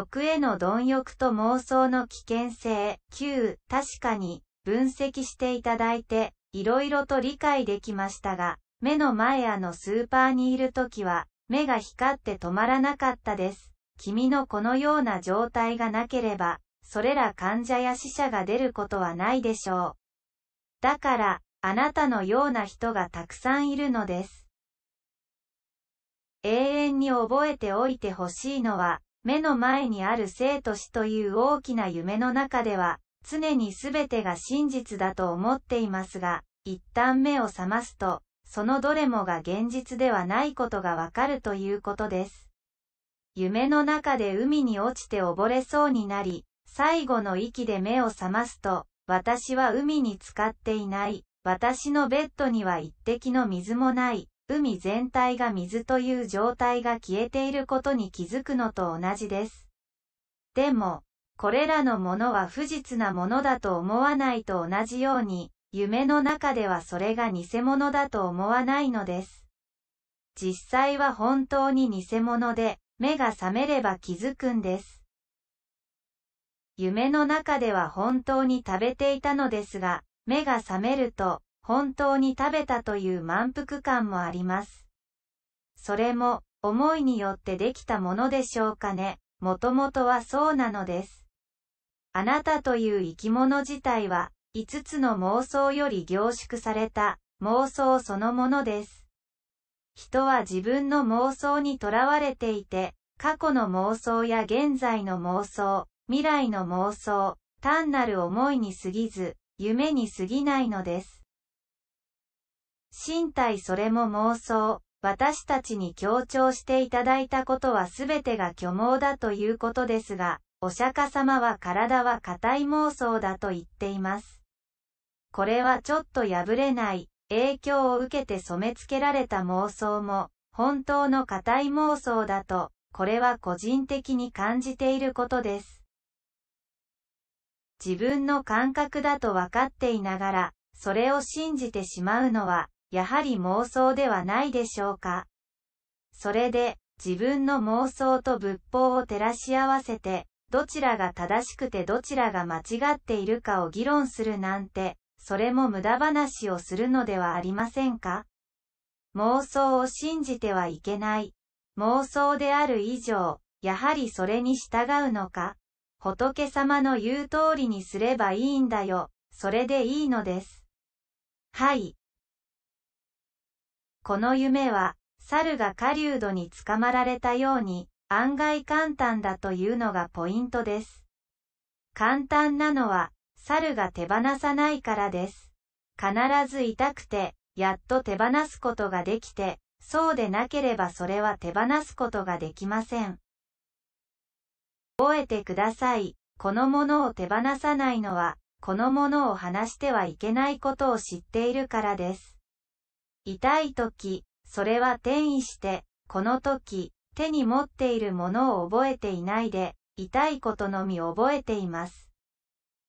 食への貪欲と妄想の危険性、9、確かに、分析していただいて、いろいろと理解できましたが、目の前あのスーパーにいる時は、目が光って止まらなかったです。君のこのような状態がなければ、それら患者や死者が出ることはないでしょう。だから、あなたのような人がたくさんいるのです。永遠に覚えておいてほしいのは、目の前にある生と死という大きな夢の中では、常に全てが真実だと思っていますが、一旦目を覚ますと、そのどれもが現実ではないことがわかるということです。夢の中で海に落ちて溺れそうになり、最後の息で目を覚ますと、私は海に浸かっていない、私のベッドには一滴の水もない、海全体が水という状態が消えていることに気づくのと同じです。でも、これらのものは不実なものだと思わないと同じように、夢の中ではそれが偽物だと思わないのです。実際は本当に偽物で、目が覚めれば気づくんです。夢の中では本当に食べていたのですが、目が覚めると、本当に食べたという満腹感もあります。それも、思いによってできたものでしょうかね。もともとはそうなのです。あなたという生き物自体は、5つの妄想より凝縮された妄想そのものです。人は自分の妄想にとらわれていて、過去の妄想や現在の妄想、未来の妄想、単なる思いに過ぎず、夢に過ぎないのです。身体それも妄想、私たちに強調していただいたことは全てが虚妄だということですが、お釈迦様は体は硬い妄想だと言っています。これはちょっと破れない、影響を受けて染め付けられた妄想も、本当の硬い妄想だと、これは個人的に感じていることです。自分の感覚だと分かっていながら、それを信じてしまうのは、やはり妄想ではないでしょうか。それで、自分の妄想と仏法を照らし合わせて、どちらが正しくてどちらが間違っているかを議論するなんて、それも無駄話をするのではありませんか妄想を信じてはいけない。妄想である以上、やはりそれに従うのか仏様の言う通りにすればいいんだよ。それでいいのです。はい。この夢は、猿が狩人に捕まられたように、案外簡単だというのがポイントです。簡単なのは、猿が手放さないからです。必ず痛くて、やっと手放すことができて、そうでなければそれは手放すことができません。覚えてください。このものを手放さないのは、このものを話してはいけないことを知っているからです。痛い時、それは転移して、この時、手に持っているものを覚えていないで、痛いことのみ覚えています。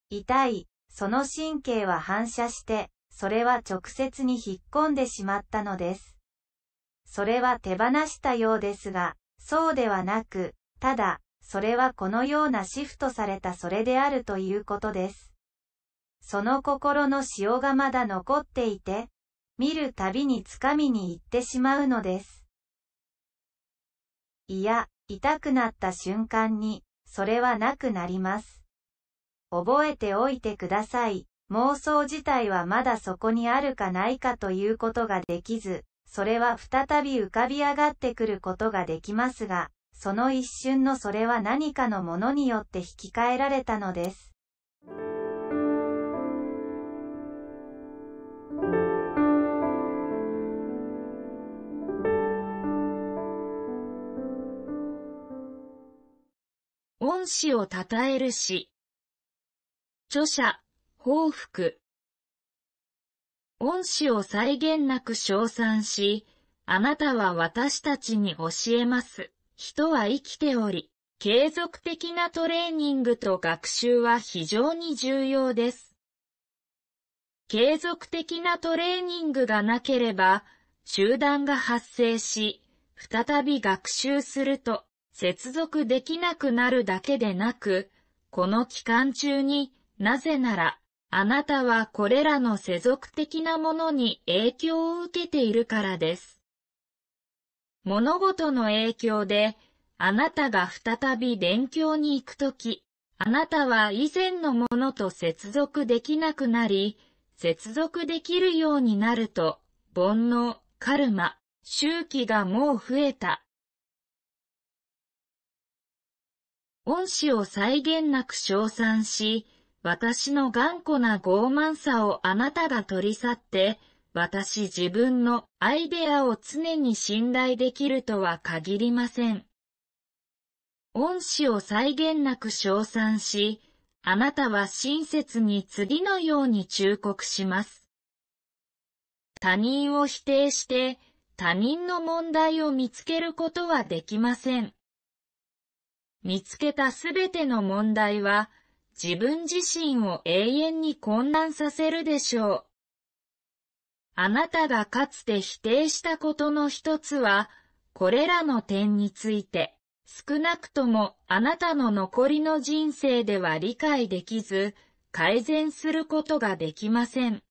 痛い、その神経は反射して、それは直接に引っ込んでしまったのです。それは手放したようですが、そうではなく、ただ、それはこのようなシフトされたそれであるということです。その心の塩がまだ残っていて、見るたびにつかみに行ってしまうのです。いや、痛くなった瞬間に、それはなくなります。覚えておいてください。妄想自体はまだそこにあるかないかということができず、それは再び浮かび上がってくることができますが、その一瞬のそれは何かのものによって引き換えられたのです。恩師を称えるし。著者、報復。恩師を際限なく称賛し、あなたは私たちに教えます。人は生きており、継続的なトレーニングと学習は非常に重要です。継続的なトレーニングがなければ、集団が発生し、再び学習すると接続できなくなるだけでなく、この期間中になぜならあなたはこれらの世俗的なものに影響を受けているからです。物事の影響であなたが再び勉強に行くとき、あなたは以前のものと接続できなくなり、接続できるようになると、煩悩、カルマ、周期がもう増えた、恩師を際限なく称賛し、私の頑固な傲慢さをあなたが取り去って、私自分のアイデアを常に信頼できるとは限りません。恩師を際限なく称賛し、あなたは親切に次のように忠告します。他人を否定して、他人の問題を見つけることはできません。見つけたすべての問題は、自分自身を永遠に混乱させるでしょう。あなたがかつて否定したことの一つは、これらの点について、少なくともあなたの残りの人生では理解できず、改善することができません。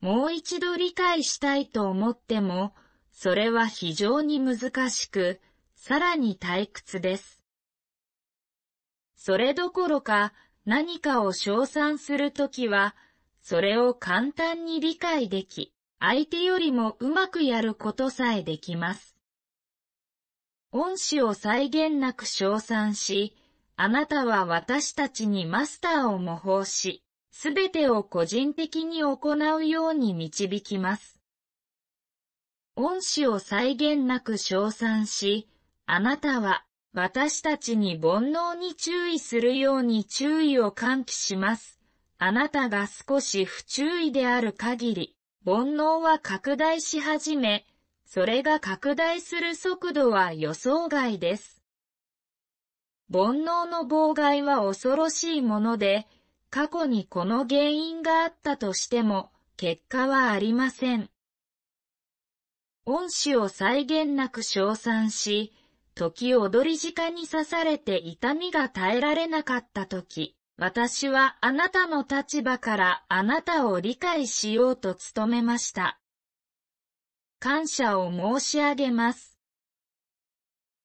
もう一度理解したいと思っても、それは非常に難しく、さらに退屈です。それどころか何かを称賛するときは、それを簡単に理解でき、相手よりもうまくやることさえできます。恩師を際限なく称賛し、あなたは私たちにマスターを模倣し、すべてを個人的に行うように導きます。恩師を際限なく称賛し、あなたは、私たちに煩悩に注意するように注意を喚起します。あなたが少し不注意である限り、煩悩は拡大し始め、それが拡大する速度は予想外です。煩悩の妨害は恐ろしいもので、過去にこの原因があったとしても、結果はありません。恩師を際限なく称賛し、時踊り鹿に刺されて痛みが耐えられなかった時、私はあなたの立場からあなたを理解しようと努めました。感謝を申し上げます。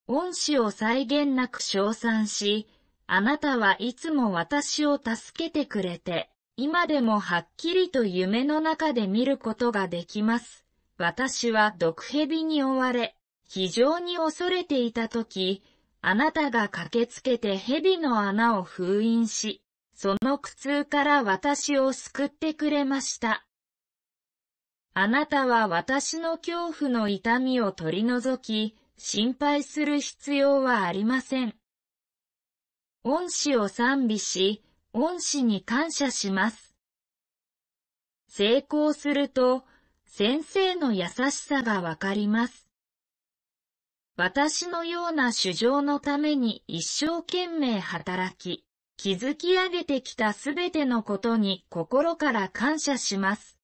恩師を際限なく称賛し、あなたはいつも私を助けてくれて、今でもはっきりと夢の中で見ることができます。私は毒蛇に追われ、非常に恐れていたとき、あなたが駆けつけて蛇の穴を封印し、その苦痛から私を救ってくれました。あなたは私の恐怖の痛みを取り除き、心配する必要はありません。恩師を賛美し、恩師に感謝します。成功すると、先生の優しさがわかります。私のような主情のために一生懸命働き、築き上げてきたすべてのことに心から感謝します。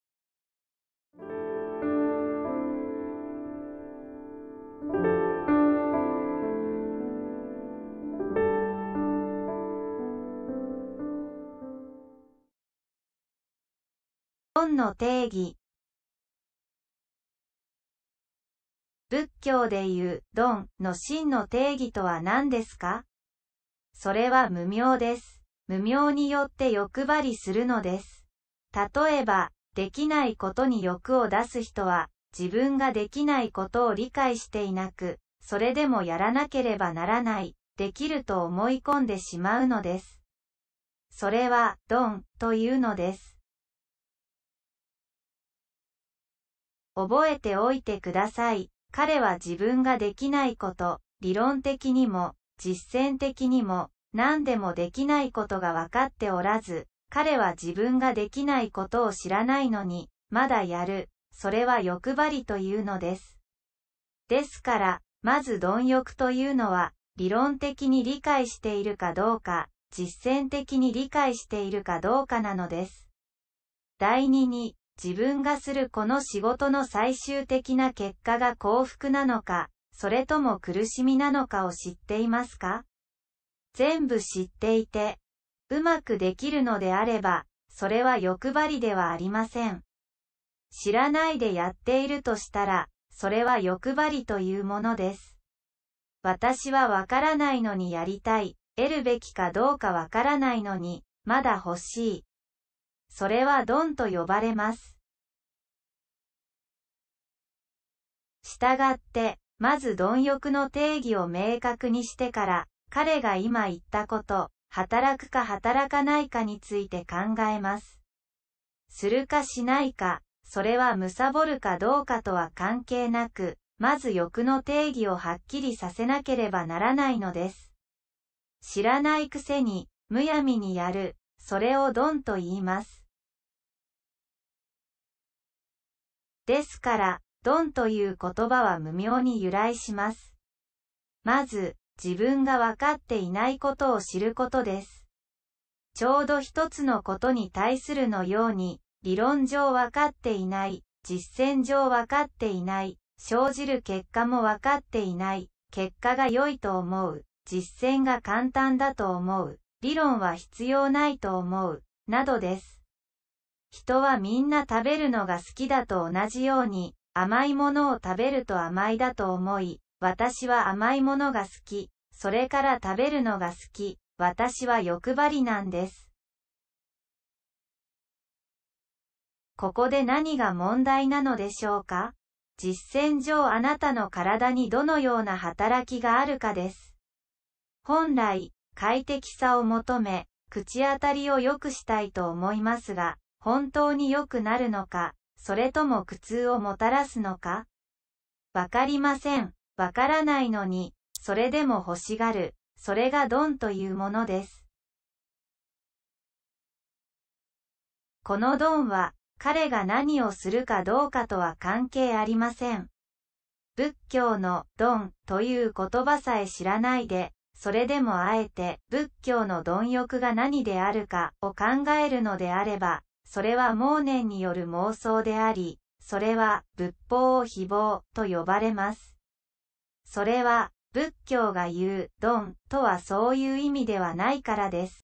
本の定義仏教でいうドンの真の定義とは何ですかそれは無明です。無明によって欲張りするのです。例えば、できないことに欲を出す人は、自分ができないことを理解していなく、それでもやらなければならない、できると思い込んでしまうのです。それは、ドンというのです。覚えておいてください。彼は自分ができないこと、理論的にも、実践的にも、何でもできないことが分かっておらず、彼は自分ができないことを知らないのに、まだやる、それは欲張りというのです。ですから、まず貪欲というのは、理論的に理解しているかどうか、実践的に理解しているかどうかなのです。第2に、自分がするこの仕事の最終的な結果が幸福なのか、それとも苦しみなのかを知っていますか全部知っていて、うまくできるのであれば、それは欲張りではありません。知らないでやっているとしたら、それは欲張りというものです。私はわからないのにやりたい、得るべきかどうかわからないのに、まだ欲しい、それはドンと呼ばれます。したがって、まず貪欲の定義を明確にしてから、彼が今言ったこと、働くか働かないかについて考えます。するかしないか、それは貪るかどうかとは関係なく、まず欲の定義をはっきりさせなければならないのです。知らないくせに、むやみにやる、それをドンと言います。ですから、ドンという言葉は無名に由来します。まず、自分が分かっていないことを知ることです。ちょうど一つのことに対するのように、理論上分かっていない、実践上分かっていない、生じる結果も分かっていない、結果が良いと思う、実践が簡単だと思う、理論は必要ないと思う、などです。人はみんな食べるのが好きだと同じように、甘いものを食べると甘いだと思い、私は甘いものが好き、それから食べるのが好き、私は欲張りなんです。ここで何が問題なのでしょうか実践上あなたの体にどのような働きがあるかです。本来、快適さを求め、口当たりを良くしたいと思いますが、本当に良くなるのか、それとも苦痛をもたらすのかわかりません。わからないのに、それでも欲しがる、それがドンというものです。このドンは、彼が何をするかどうかとは関係ありません。仏教のドンという言葉さえ知らないで、それでもあえて仏教の貪欲が何であるかを考えるのであれば、それは盲念による妄想であり、それは仏法を誹謗と呼ばれます。それは仏教が言う貪とはそういう意味ではないからです。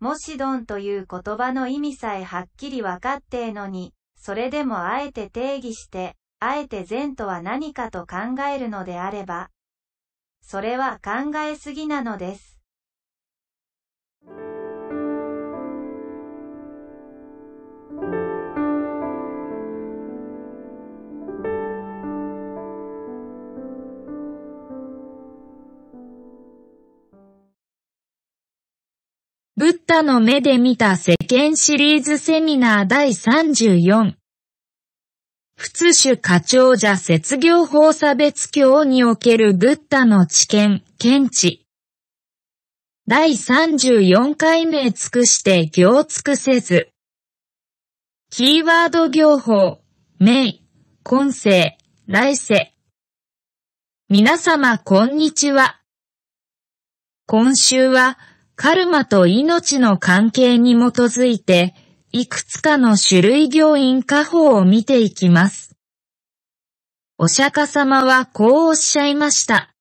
もし貪という言葉の意味さえはっきりわかってのに、それでもあえて定義して、あえて善とは何かと考えるのであれば、それは考えすぎなのです。ブッダの目で見た世間シリーズセミナー第34普通種課長者説業法差別教におけるブッダの知見、見知。第34回目尽くして行尽くせず。キーワード行法、名、今世、来世。皆様こんにちは。今週は、カルマと命の関係に基づいて、いくつかの種類行員家宝を見ていきます。お釈迦様はこうおっしゃいました。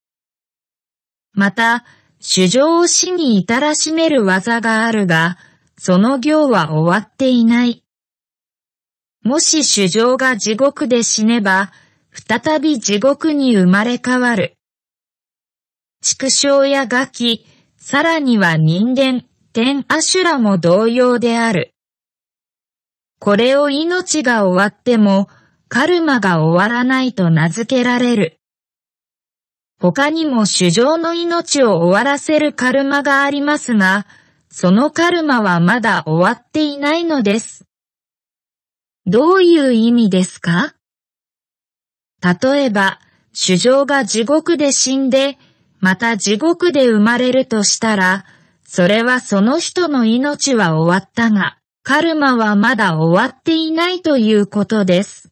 また、主情を死に至らしめる技があるが、その行は終わっていない。もし主情が地獄で死ねば、再び地獄に生まれ変わる。畜生やガキ、さらには人間、天アシュラも同様である。これを命が終わっても、カルマが終わらないと名付けられる。他にも主情の命を終わらせるカルマがありますが、そのカルマはまだ終わっていないのです。どういう意味ですか例えば、主情が地獄で死んで、また地獄で生まれるとしたら、それはその人の命は終わったが、カルマはまだ終わっていないということです。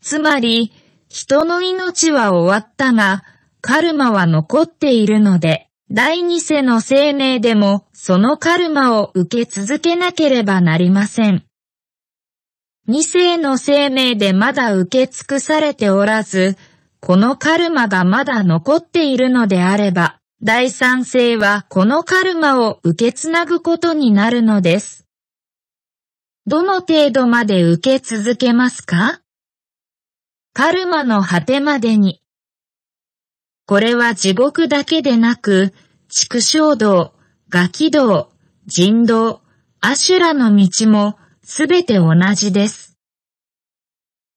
つまり、人の命は終わったが、カルマは残っているので、第二世の生命でもそのカルマを受け続けなければなりません。二世の生命でまだ受け尽くされておらず、このカルマがまだ残っているのであれば、第三世はこのカルマを受け繋ぐことになるのです。どの程度まで受け続けますかカルマの果てまでに。これは地獄だけでなく、畜生道、ガキ道、人道、アシュラの道もすべて同じです。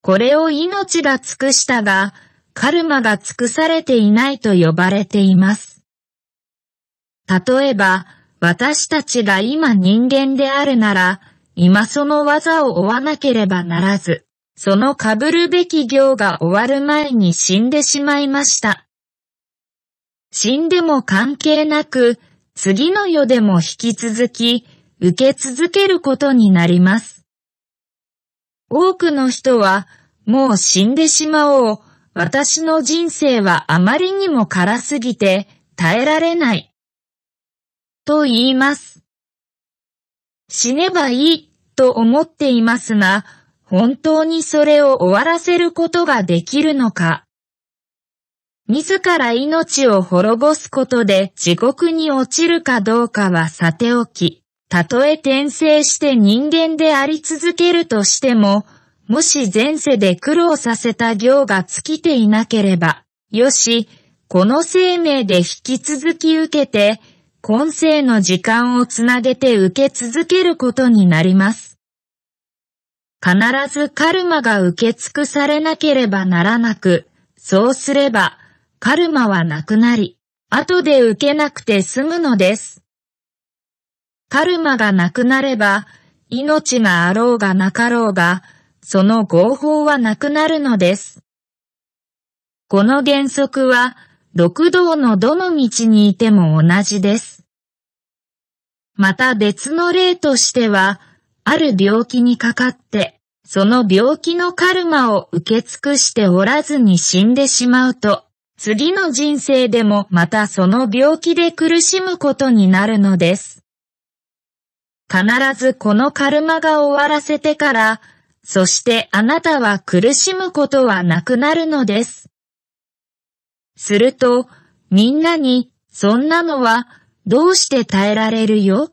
これを命が尽くしたが、カルマが尽くされていないと呼ばれています。例えば、私たちが今人間であるなら、今その技を追わなければならず、その被るべき行が終わる前に死んでしまいました。死んでも関係なく、次の世でも引き続き、受け続けることになります。多くの人は、もう死んでしまおう、私の人生はあまりにも辛すぎて、耐えられない。と言います。死ねばいいと思っていますが、本当にそれを終わらせることができるのか。自ら命を滅ぼすことで地獄に落ちるかどうかはさておき、たとえ転生して人間であり続けるとしても、もし前世で苦労させた行が尽きていなければ、よし、この生命で引き続き受けて、今世の時間をつなげて受け続けることになります。必ずカルマが受け尽くされなければならなく、そうすれば、カルマはなくなり、後で受けなくて済むのです。カルマがなくなれば、命があろうがなかろうが、その合法はなくなるのです。この原則は、六道のどの道にいても同じです。また別の例としては、ある病気にかかって、その病気のカルマを受け尽くしておらずに死んでしまうと、次の人生でもまたその病気で苦しむことになるのです。必ずこのカルマが終わらせてから、そしてあなたは苦しむことはなくなるのです。すると、みんなに、そんなのは、どうして耐えられるよ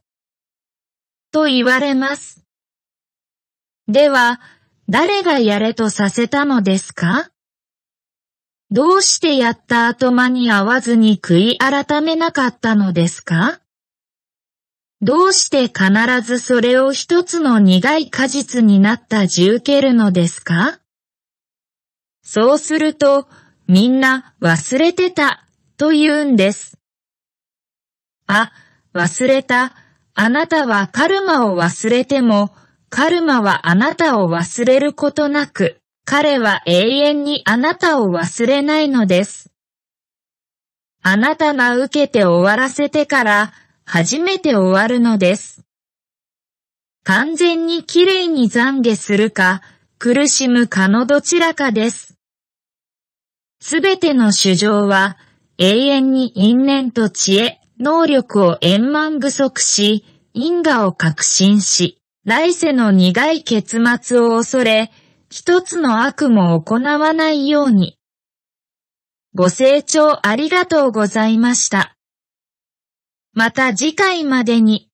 と言われます。では、誰がやれとさせたのですかどうしてやった後間に合わずに悔い改めなかったのですかどうして必ずそれを一つの苦い果実になったじ受けるのですかそうすると、みんな忘れてたと言うんです。あ、忘れた。あなたはカルマを忘れても、カルマはあなたを忘れることなく、彼は永遠にあなたを忘れないのです。あなたが受けて終わらせてから、初めて終わるのです。完全にきれいに懺悔するか、苦しむかのどちらかです。すべての主情は、永遠に因縁と知恵、能力を円満不足し、因果を確信し、来世の苦い結末を恐れ、一つの悪も行わないように。ご清聴ありがとうございました。また次回までに。